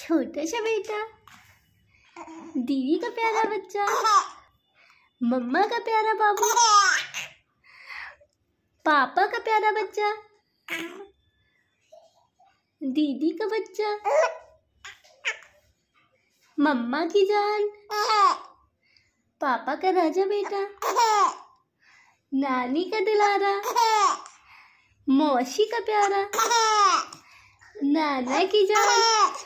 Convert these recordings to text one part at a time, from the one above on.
छोटा सा बेटा दीदी का प्यारा बच्चा मम्मा का प्यारा बाबू पापा का प्यारा बच्चा दीदी का बच्चा मम्मा की जान पापा का राजा बेटा नानी का दिलारा मौसी का प्यारा नाना की जान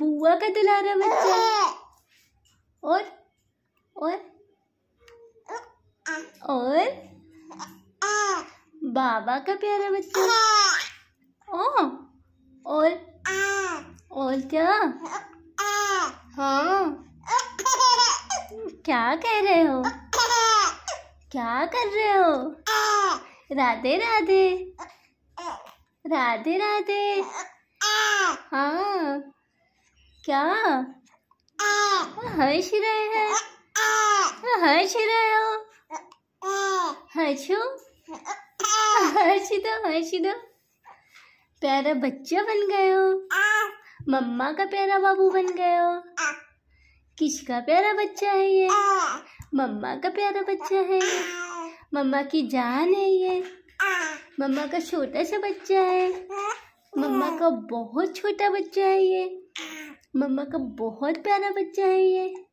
बुआ का दुलारा बच्चा और और और बाबा का प्यारा बच्चा ओ और और क्या हाँ क्या कह रहे हो क्या कर रहे हो राधे राधे राधे राधे क्या हर्ष रहे हैं हंस रहे हो हंसो हंसी दो हंसी दो प्यारा बच्चा बन गए हो मम्मा का प्यारा बाबू बन गए हो किसका प्यारा बच्चा है ये मम्मा का प्यारा बच्चा है ये मम्मा की जान है ये मम्मा का छोटा सा बच्चा है मम्मा का बहुत छोटा बच्चा है ये मम्मा का बहुत प्यारा बच्चा है ये